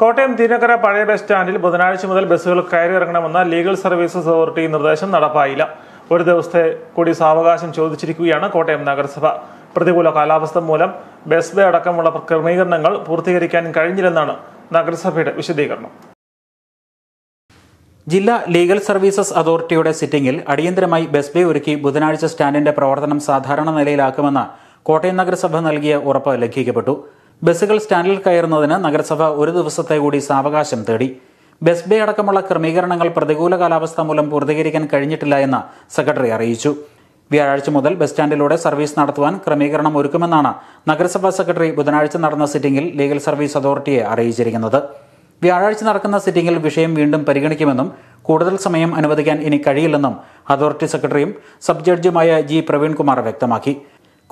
കോട്ടയം തിരുനക്കര പഴയ ബസ് സ്റ്റാൻഡിൽ ബുധനാഴ്ച മുതൽ ബസ്സുകൾ കയറി ഇറങ്ങണമെന്ന ലീഗൽ സർവീസസ് അതോറിറ്റി നിർദ്ദേശം നടപ്പായില്ല ഒരു ദിവസത്തെ കൂടി സാവകാശം ചോദിച്ചിരിക്കുകയാണ് കോട്ടയം നഗരസഭ പ്രതികൂല കാലാവസ്ഥ മൂലം ബസ് വേ അടക്കമുള്ള ക്രമീകരണങ്ങൾ പൂർത്തീകരിക്കാൻ കഴിഞ്ഞില്ലെന്നാണ് നഗരസഭയുടെ വിശദീകരണം ജില്ലാ ലീഗൽ സർവീസസ് അതോറിറ്റിയുടെ സിറ്റിംഗിൽ അടിയന്തരമായി ബസ് വേ ഒരുക്കി ബുധനാഴ്ച സ്റ്റാൻഡിന്റെ പ്രവർത്തനം സാധാരണ നിലയിലാക്കുമെന്ന കോട്ടയം നഗരസഭ നൽകിയ ഉറപ്പ് ലംഘിക്കപ്പെട്ടു ബസ്സുകൾ സ്റ്റാൻഡിൽ കയറുന്നതിന് നഗരസഭ ഒരു ദിവസത്തെ കൂടി സാവകാശം തേടി ബസ് ബേ അടക്കമുള്ള ക്രമീകരണങ്ങൾ പ്രതികൂല കാലാവസ്ഥ മൂലം പൂർത്തീകരിക്കാൻ കഴിഞ്ഞിട്ടില്ല എന്ന് സെക്രട്ടറി അറിയിച്ചു വ്യാഴാഴ്ച മുതൽ ബസ് സ്റ്റാൻഡിലൂടെ സർവീസ് നടത്തുവാൻ ക്രമീകരണം ഒരുക്കുമെന്നാണ് നഗരസഭാ സെക്രട്ടറി ബുധനാഴ്ച നടന്ന സിറ്റിംഗിൽ ലീഗൽ സർവീസ് അതോറിറ്റിയെ അറിയിച്ചിരിക്കുന്നത് വ്യാഴാഴ്ച നടക്കുന്ന സിറ്റിംഗിൽ വിഷയം വീണ്ടും പരിഗണിക്കുമെന്നും കൂടുതൽ സമയം അനുവദിക്കാൻ ഇനി കഴിയില്ലെന്നും അതോറിറ്റി സെക്രട്ടറിയും സബ് ജഡ്ജുമായ ജി പ്രവീൺകുമാർ വ്യക്തമാക്കി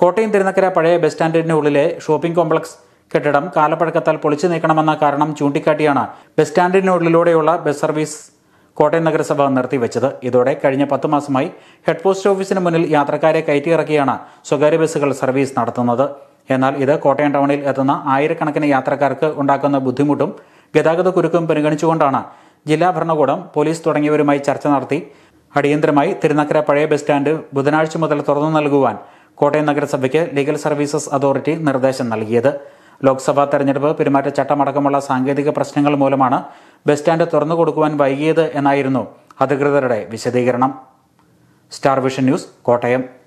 കോട്ടയം തിരുനക്കര പഴയ ബസ് സ്റ്റാൻഡിനുള്ളിലെ ഷോപ്പിംഗ് കോംപ്ലക്സ് കെട്ടിടം കാലപ്പഴക്കത്താൽ പൊളിച്ചു നീക്കണമെന്ന കാരണം ചൂണ്ടിക്കാട്ടിയാണ് ബസ് സ്റ്റാൻഡിനുള്ളിലൂടെയുള്ള ബസ് സർവീസ് കോട്ടയം നഗരസഭ നിർത്തിവെച്ചത് ഇതോടെ കഴിഞ്ഞ പത്തു മാസമായി ഹെഡ് പോസ്റ്റ് ഓഫീസിന് മുന്നിൽ യാത്രക്കാരെ കയറ്റിയിറക്കിയാണ് സ്വകാര്യ ബസ്സുകൾ സർവീസ് നടത്തുന്നത് എന്നാൽ ഇത് കോട്ടയം ടൗണിൽ എത്തുന്ന ആയിരക്കണക്കിന് യാത്രക്കാർക്ക് ഉണ്ടാക്കുന്ന ബുദ്ധിമുട്ടും ഗതാഗത കുരുക്കും പരിഗണിച്ചുകൊണ്ടാണ് ജില്ലാ ഭരണകൂടം പോലീസ് തുടങ്ങിയവരുമായി ചർച്ച നടത്തി അടിയന്തരമായി തിരുനക്കര പഴയ ബസ് സ്റ്റാൻഡ് ബുധനാഴ്ച മുതൽ തുറന്നു നൽകുവാൻ കോട്ടയം നഗരസഭയ്ക്ക് ലീഗൽ സർവീസസ് അതോറിറ്റി നിർദ്ദേശം നൽകിയത് ലോക്സഭാ തെരഞ്ഞെടുപ്പ് പെരുമാറ്റച്ചട്ടമടക്കമുള്ള സാങ്കേതിക പ്രശ്നങ്ങൾ മൂലമാണ് ബസ് സ്റ്റാൻഡ് തുറന്നു കൊടുക്കുവാൻ വൈകിയത് എന്നായിരുന്നു അധികൃതരുടെ വിശദീകരണം സ്റ്റാർ വിഷൻ ന്യൂസ് കോട്ടയം